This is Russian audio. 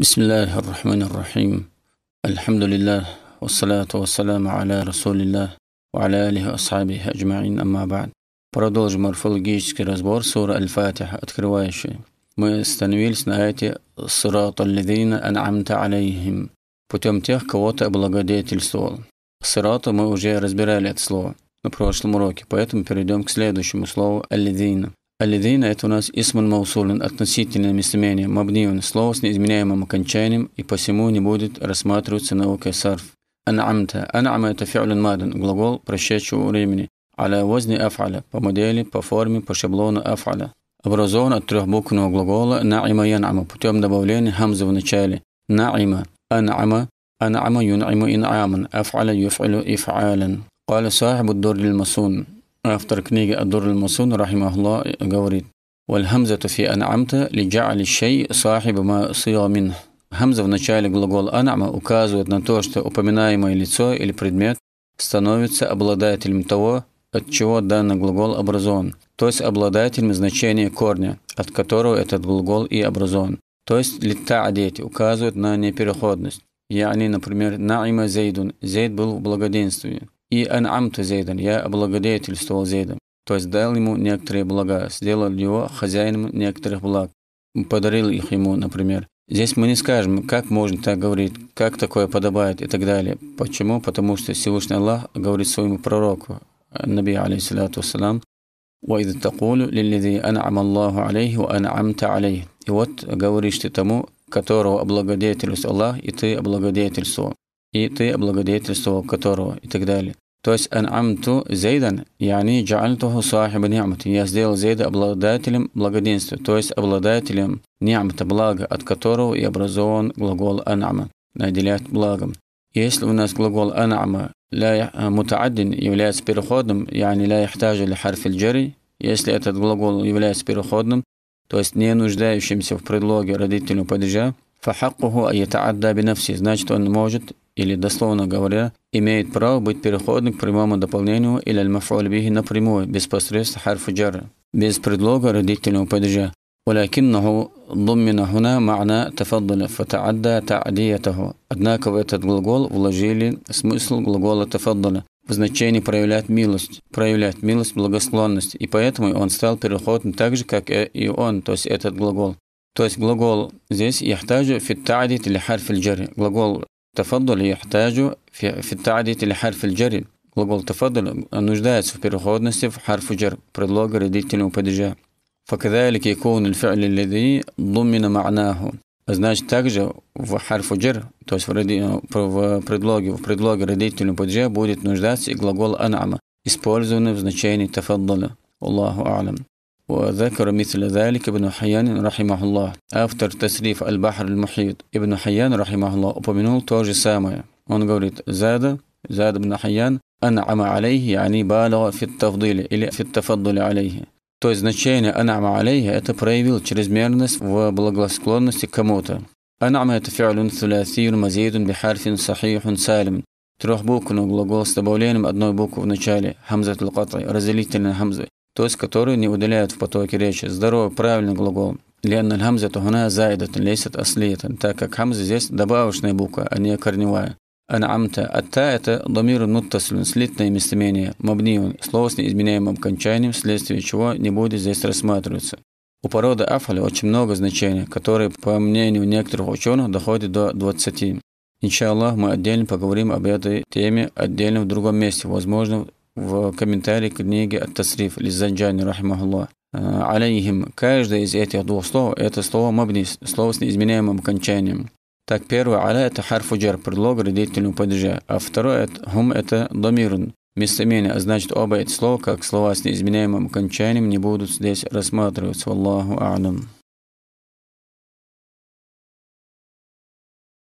بسم الله الرحمن الرحيم الحمد لله والصلاة والسلام على رسول الله وعلى آله وأصحابه أجمعين أما بعد Продолжим морфологический разбор суры Аль-Фатиха, открывающей. Мы остановились на эти «Сират аль-лидина ан'амта алейхим» путем тех, кого ты облагодетельствовал. Сирату мы уже разбирали это слово на прошлом уроке, поэтому перейдем к следующему слову «аль-лидина». الذين это у нас исман маусулин, относительное местоимение, мабнион, слово с неизменяемым окончанием, и посему не будет рассматриваться наукой сарф. أنعمت أنعم это فعل мадан, глагол прошедшего времени. على وزن أفعل по модели, по форме, по шаблону أفعل Образован от трехбуквенного глагола نعم ينعم путем добавления хамзы в начале. نعم أنعم أنعم ينعم إنعاما أفعل يفعل إفعالا قال صاحب الدر المصون Автор книги Адурль Мусун, рахимахулла, говорит, «Вальхамзату фи ан'амта ли джа'али шей сахиба ма сила мин». Хамза в начале глагола «ан'ама» указывает на то, что упоминаемое лицо или предмет становится обладателем того, от чего данный глагол образован, то есть обладателем значения корня, от которого этот глагол и образован. То есть лита одеть указывает на непереходность. Я они, например, наима зейдун. Зейд был в благоденствии. И ан'амту Зейдан, я облагодетельствовал Зейда. То есть дал ему некоторые блага, сделал его хозяином некоторых благ, подарил их ему, например. Здесь мы не скажем, как можно так говорить, как такое подобает и так далее. Почему? Потому что Всевышний Аллах говорит своему пророку, Наби алейхиссалату вассалам, وإذ تقول للذي أنعم الله عليه وأنعمت عليه и вот говоришь ты тому, которого облагодетельствовал Аллах, и ты облагодетельствовал, и ты облагодетельствовал которого, и так далее. То есть ан'амту зейдан, яни джаальтуху сахиба ни'мати. Я сделал зейда обладателем благоденствия, то есть обладателем ни'мата, блага, от которого и образован глагол ан'ама, наделять благом. Если у нас глагол ан'ама ля мутааддин является переходным, яни ля яхтажа ли харфил джари, если этот глагол является переходным, то есть не нуждающимся в предлоге родительного падежа, Фахакуху аятаадда бинавси. Значит, он может, или дословно говоря, имеет право быть переходным к прямому дополнению или аль-мафуль бихи напрямую, без посредства харфу джара, без предлога родительного падежа. ولكنه ضمن هنا معنى تفضل فتعدى تعديته однако в этот глагол вложили смысл глагола تفضل в значении проявлять милость, проявлять милость, благосклонность, и поэтому он стал переходным так же, как и он, то есть этот глагол. То есть глагол здесь «яхтаджу фи та'дит или харф джари». Глагол «тафаддуль» «яхтаджу фи та'дит или харф джари». Глагол «тафаддуль» нуждается в переходности в харфу джар, предлога родительного падежа. فكذلك يكون الفعل الذي ضمن معناه Значит, также в харфу джер, то есть в, в предлоге, в предлоге родительного падежа будет нуждаться и глагол анама, использованный в значении тафаддала. Аллаху алям. وذكر مثل ذلك ابن Hayyan rahimahullah. Автор Тасриф Аль-Бахр Аль-Мухид Ибн Хайян rahimahullah упомянул то же самое. Он говорит «Зада, Зад ибн Хайян, ан'ама алейхи, ани балага фит тавдиле или фит тафаддуле алейхи». То есть значение «ан'ама алейхи» – это проявил чрезмерность в благосклонности к кому-то. «Ан'ама» – это фи'люн thulasiyun мазидун бихарфин сахихун салим. Трехбуквенный глагол с добавлением одной буквы в начале, хамзат аль разделительной хамзы. то есть которую не удаляют в потоке речи. Здоровый, правильный глагол. Лен хамза тухна зайдат лесит аслиятан, так как хамза здесь добавочная буква, а не корневая. Анамта. Атта – это домир нуттаслюн, слитное местоимение, Мабнион слово с неизменяемым окончанием, вследствие чего не будет здесь рассматриваться. У породы афаля очень много значений, которые, по мнению некоторых ученых, доходят до 20. Иншаллах, мы отдельно поговорим об этой теме отдельно в другом месте, возможно, в комментарии к книге от тасриф Лизанджани, рахимахуллах. Э, Алейхим. Каждое из этих двух слов – это слово мабни, слово с неизменяемым окончанием. Так, первое «аля» – это харфу джар, предлог родительного падежа, а второе это «хум» – это домирун, местоимение, а значит оба эти слова, как слова с неизменяемым окончанием, не будут здесь рассматриваться. Аллаху а'лам.